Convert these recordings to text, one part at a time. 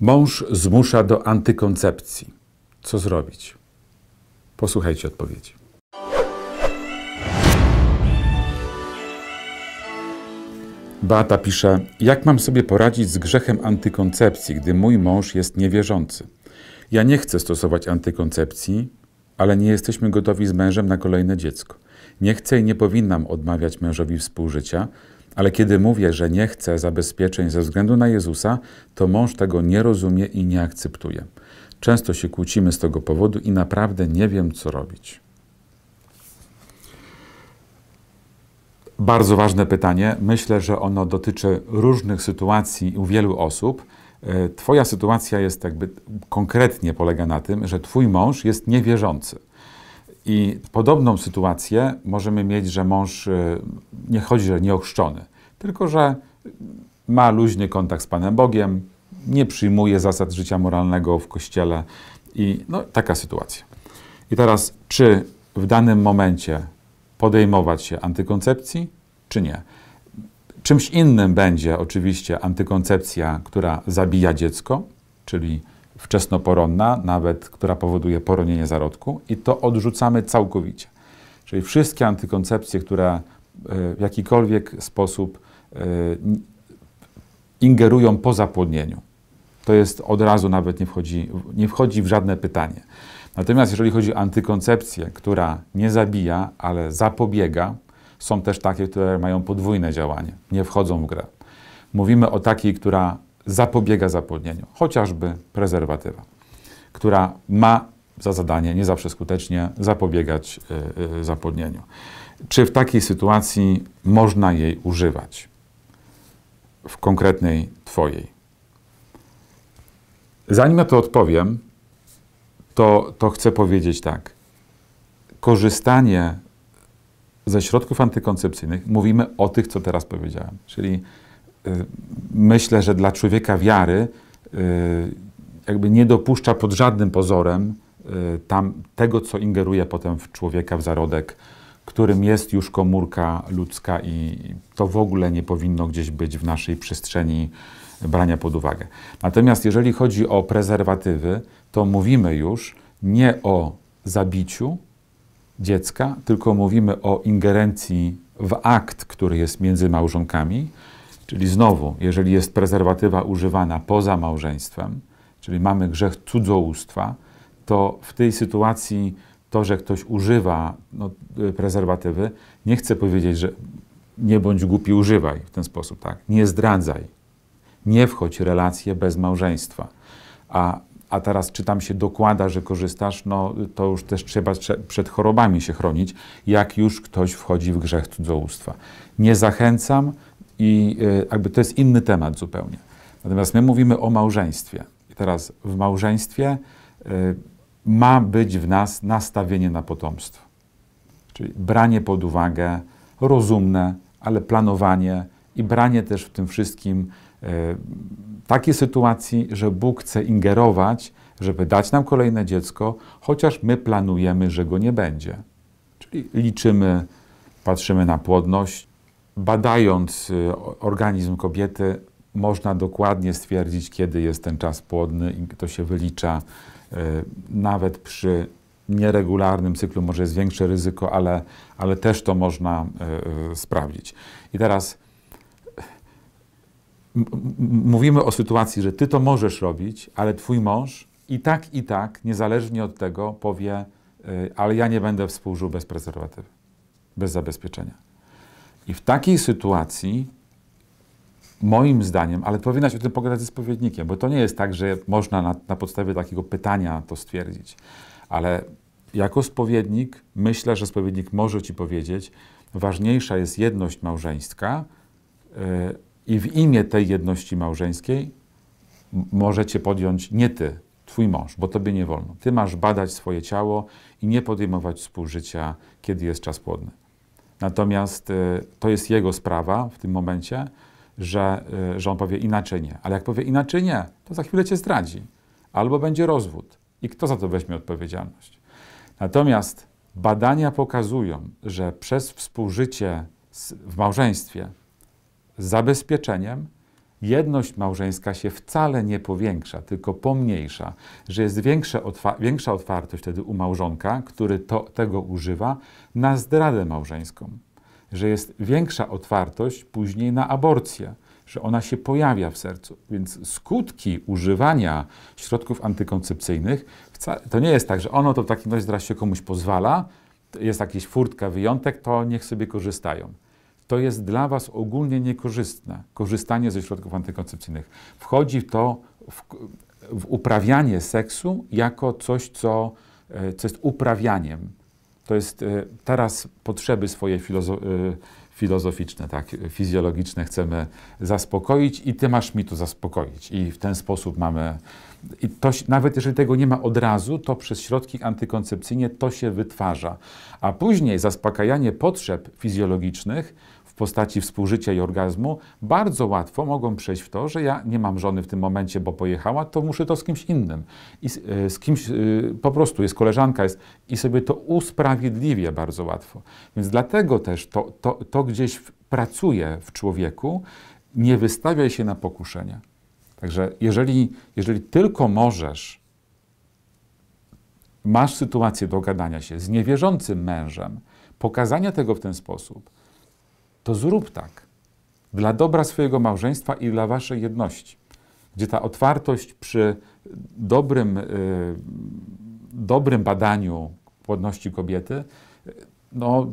Mąż zmusza do antykoncepcji. Co zrobić? Posłuchajcie odpowiedzi. Beata pisze: Jak mam sobie poradzić z grzechem antykoncepcji, gdy mój mąż jest niewierzący? Ja nie chcę stosować antykoncepcji, ale nie jesteśmy gotowi z mężem na kolejne dziecko. Nie chcę i nie powinnam odmawiać mężowi współżycia, ale kiedy mówię, że nie chcę zabezpieczeń ze względu na Jezusa, to mąż tego nie rozumie i nie akceptuje. Często się kłócimy z tego powodu i naprawdę nie wiem, co robić. Bardzo ważne pytanie. Myślę, że ono dotyczy różnych sytuacji u wielu osób. E, twoja sytuacja jest jakby konkretnie polega na tym, że twój mąż jest niewierzący. I podobną sytuację możemy mieć, że mąż y, nie chodzi, że nieochrzczony, tylko że ma luźny kontakt z Panem Bogiem, nie przyjmuje zasad życia moralnego w kościele i no, taka sytuacja. I teraz, czy w danym momencie podejmować się antykoncepcji, czy nie? Czymś innym będzie oczywiście antykoncepcja, która zabija dziecko, czyli wczesnoporonna, nawet która powoduje poronienie zarodku, i to odrzucamy całkowicie. Czyli wszystkie antykoncepcje, które e, w jakikolwiek sposób e, ingerują po zapłodnieniu. To jest od razu nawet nie wchodzi, nie wchodzi w żadne pytanie. Natomiast jeżeli chodzi o antykoncepcję, która nie zabija, ale zapobiega, są też takie, które mają podwójne działanie, nie wchodzą w grę. Mówimy o takiej, która zapobiega zapłodnieniu, chociażby prezerwatywa, która ma za zadanie, nie zawsze skutecznie, zapobiegać y, y, zapłodnieniu. Czy w takiej sytuacji można jej używać? W konkretnej Twojej. Zanim ja to odpowiem, to, to chcę powiedzieć tak. Korzystanie ze środków antykoncepcyjnych, mówimy o tych, co teraz powiedziałem, czyli Y, myślę, że dla człowieka wiary y, jakby nie dopuszcza pod żadnym pozorem y, tam tego, co ingeruje potem w człowieka, w zarodek, którym jest już komórka ludzka i to w ogóle nie powinno gdzieś być w naszej przestrzeni brania pod uwagę. Natomiast jeżeli chodzi o prezerwatywy, to mówimy już nie o zabiciu dziecka, tylko mówimy o ingerencji w akt, który jest między małżonkami, Czyli znowu, jeżeli jest prezerwatywa używana poza małżeństwem, czyli mamy grzech cudzołóstwa, to w tej sytuacji to, że ktoś używa no, y, prezerwatywy, nie chce powiedzieć, że nie bądź głupi, używaj w ten sposób, tak? Nie zdradzaj, nie wchodź w relacje bez małżeństwa. A, a teraz, czy tam się dokłada, że korzystasz, no to już też trzeba przed chorobami się chronić, jak już ktoś wchodzi w grzech cudzołóstwa. Nie zachęcam, i e, jakby to jest inny temat zupełnie. Natomiast my mówimy o małżeństwie. I teraz w małżeństwie e, ma być w nas nastawienie na potomstwo. Czyli branie pod uwagę, rozumne, ale planowanie i branie też w tym wszystkim e, takiej sytuacji, że Bóg chce ingerować, żeby dać nam kolejne dziecko, chociaż my planujemy, że go nie będzie. Czyli liczymy, patrzymy na płodność, badając y, organizm kobiety, można dokładnie stwierdzić, kiedy jest ten czas płodny i to się wylicza. Y, nawet przy nieregularnym cyklu może jest większe ryzyko, ale, ale też to można y, sprawdzić. I teraz mówimy o sytuacji, że ty to możesz robić, ale twój mąż i tak, i tak, niezależnie od tego, powie, ale ja nie będę współżył bez prezerwatywy, bez zabezpieczenia. I w takiej sytuacji, moim zdaniem, ale powinnaś o tym pogadać ze spowiednikiem, bo to nie jest tak, że można na, na podstawie takiego pytania to stwierdzić. Ale jako spowiednik, myślę, że spowiednik może ci powiedzieć, ważniejsza jest jedność małżeńska yy, i w imię tej jedności małżeńskiej możecie podjąć nie ty, twój mąż, bo tobie nie wolno. Ty masz badać swoje ciało i nie podejmować współżycia, kiedy jest czas płodny. Natomiast y, to jest jego sprawa w tym momencie, że, y, że on powie inaczej nie. Ale jak powie inaczej nie, to za chwilę cię zdradzi. Albo będzie rozwód. I kto za to weźmie odpowiedzialność? Natomiast badania pokazują, że przez współżycie w małżeństwie z zabezpieczeniem jedność małżeńska się wcale nie powiększa, tylko pomniejsza, że jest większa, otwa większa otwartość wtedy u małżonka, który to, tego używa, na zdradę małżeńską, że jest większa otwartość później na aborcję, że ona się pojawia w sercu. Więc skutki używania środków antykoncepcyjnych to nie jest tak, że ono to w takim razie teraz się komuś pozwala, jest jakaś furtka, wyjątek, to niech sobie korzystają to jest dla Was ogólnie niekorzystne, korzystanie ze środków antykoncepcyjnych. Wchodzi to w, w uprawianie seksu jako coś, co, e, co jest uprawianiem. To jest e, teraz potrzeby swoje filozo e, filozoficzne, tak, fizjologiczne chcemy zaspokoić i ty masz mi to zaspokoić. I w ten sposób mamy. I to, nawet jeżeli tego nie ma od razu, to przez środki antykoncepcyjne to się wytwarza. A później zaspokajanie potrzeb fizjologicznych postaci współżycia i orgazmu, bardzo łatwo mogą przejść w to, że ja nie mam żony w tym momencie, bo pojechała, to muszę to z kimś innym. I z, e, z kimś e, po prostu jest koleżanka jest, i sobie to usprawiedliwie bardzo łatwo. Więc dlatego też to, to, to gdzieś pracuje w człowieku, nie wystawiaj się na pokuszenia. Także jeżeli, jeżeli tylko możesz, masz sytuację dogadania się z niewierzącym mężem, pokazania tego w ten sposób, to zrób tak. Dla dobra swojego małżeństwa i dla waszej jedności. Gdzie ta otwartość przy dobrym, yy, dobrym badaniu płodności kobiety, no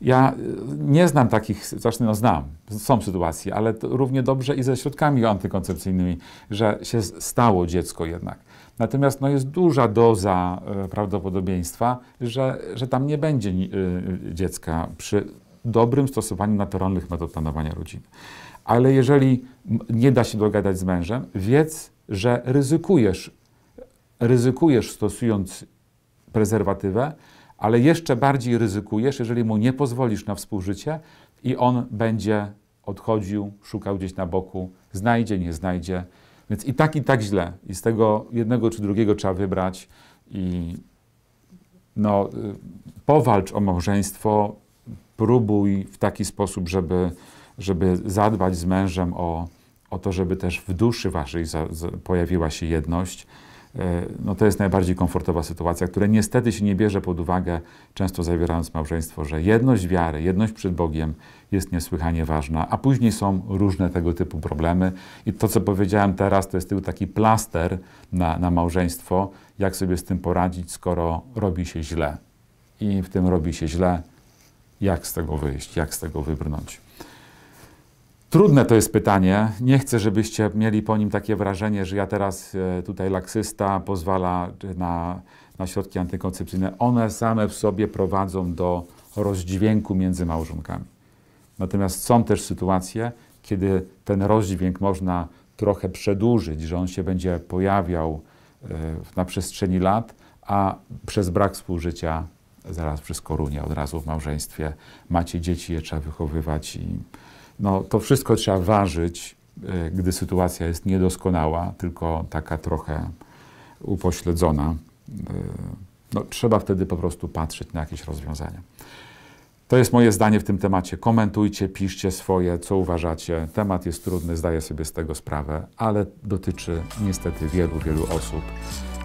ja y, nie znam takich, zresztą znaczy, no znam, są sytuacje, ale równie dobrze i ze środkami antykoncepcyjnymi, że się stało dziecko jednak. Natomiast no, jest duża doza y, prawdopodobieństwa, że, że tam nie będzie y, dziecka przy dobrym stosowaniu naturalnych metod planowania rodziny. Ale jeżeli nie da się dogadać z mężem, wiedz, że ryzykujesz, ryzykujesz stosując prezerwatywę, ale jeszcze bardziej ryzykujesz, jeżeli mu nie pozwolisz na współżycie i on będzie odchodził, szukał gdzieś na boku, znajdzie, nie znajdzie. Więc i tak, i tak źle. I z tego jednego czy drugiego trzeba wybrać i no, y, powalcz o małżeństwo, próbuj w taki sposób, żeby, żeby zadbać z mężem o, o to, żeby też w duszy waszej za, za pojawiła się jedność. E, no to jest najbardziej komfortowa sytuacja, która niestety się nie bierze pod uwagę, często zawierając małżeństwo, że jedność wiary, jedność przed Bogiem jest niesłychanie ważna, a później są różne tego typu problemy. I to, co powiedziałem teraz, to jest tylko taki plaster na, na małżeństwo, jak sobie z tym poradzić, skoro robi się źle. I w tym robi się źle, jak z tego wyjść, jak z tego wybrnąć. Trudne to jest pytanie. Nie chcę, żebyście mieli po nim takie wrażenie, że ja teraz e, tutaj laksysta pozwala e, na, na środki antykoncepcyjne. One same w sobie prowadzą do rozdźwięku między małżonkami. Natomiast są też sytuacje, kiedy ten rozdźwięk można trochę przedłużyć, że on się będzie pojawiał e, na przestrzeni lat, a przez brak współżycia zaraz przez korunię od razu w małżeństwie macie dzieci, je trzeba wychowywać i no, to wszystko trzeba ważyć, e, gdy sytuacja jest niedoskonała, tylko taka trochę upośledzona. E, no, trzeba wtedy po prostu patrzeć na jakieś rozwiązania. To jest moje zdanie w tym temacie. Komentujcie, piszcie swoje, co uważacie. Temat jest trudny, zdaję sobie z tego sprawę, ale dotyczy niestety wielu, wielu osób.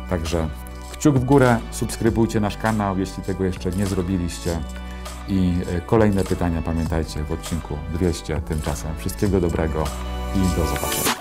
Także kciuk w górę, subskrybujcie nasz kanał, jeśli tego jeszcze nie zrobiliście i e, kolejne pytania pamiętajcie w odcinku 200. Tymczasem wszystkiego dobrego i do zobaczenia.